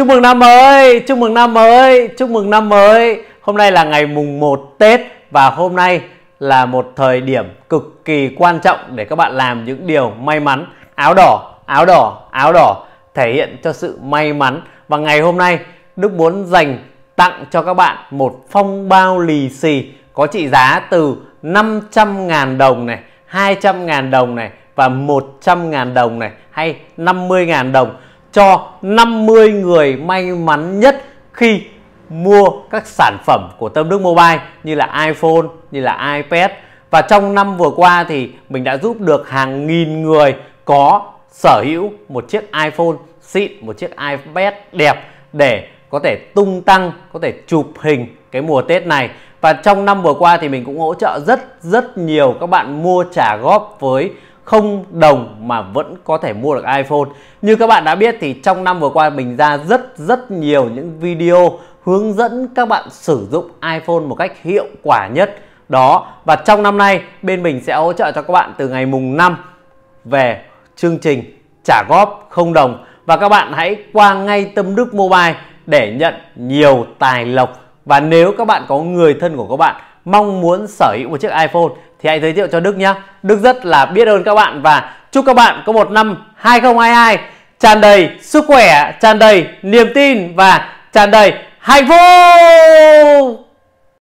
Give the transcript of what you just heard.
Chúc mừng năm mới, chúc mừng năm mới, chúc mừng năm mới. Hôm nay là ngày mùng 1 Tết và hôm nay là một thời điểm cực kỳ quan trọng để các bạn làm những điều may mắn. Áo đỏ, áo đỏ, áo đỏ thể hiện cho sự may mắn. Và ngày hôm nay Đức muốn dành tặng cho các bạn một phong bao lì xì có trị giá từ 500.000 đồng này, 200.000 đồng này và 100.000 đồng này hay 50.000 đồng cho 50 người may mắn nhất khi mua các sản phẩm của Tâm Đức Mobile như là iPhone, như là iPad và trong năm vừa qua thì mình đã giúp được hàng nghìn người có sở hữu một chiếc iPhone xịn, một chiếc iPad đẹp để có thể tung tăng, có thể chụp hình cái mùa Tết này. Và trong năm vừa qua thì mình cũng hỗ trợ rất rất nhiều các bạn mua trả góp với không đồng mà vẫn có thể mua được iPhone. Như các bạn đã biết thì trong năm vừa qua mình ra rất rất nhiều những video hướng dẫn các bạn sử dụng iPhone một cách hiệu quả nhất. Đó, và trong năm nay bên mình sẽ hỗ trợ cho các bạn từ ngày mùng 5 về chương trình trả góp không đồng và các bạn hãy qua ngay Tâm Đức Mobile để nhận nhiều tài lộc và nếu các bạn có người thân của các bạn mong muốn sở hữu một chiếc iPhone thì hãy giới thiệu cho Đức nhé. Đức rất là biết ơn các bạn và chúc các bạn có một năm 2022 tràn đầy sức khỏe, tràn đầy niềm tin và tràn đầy hạnh phúc.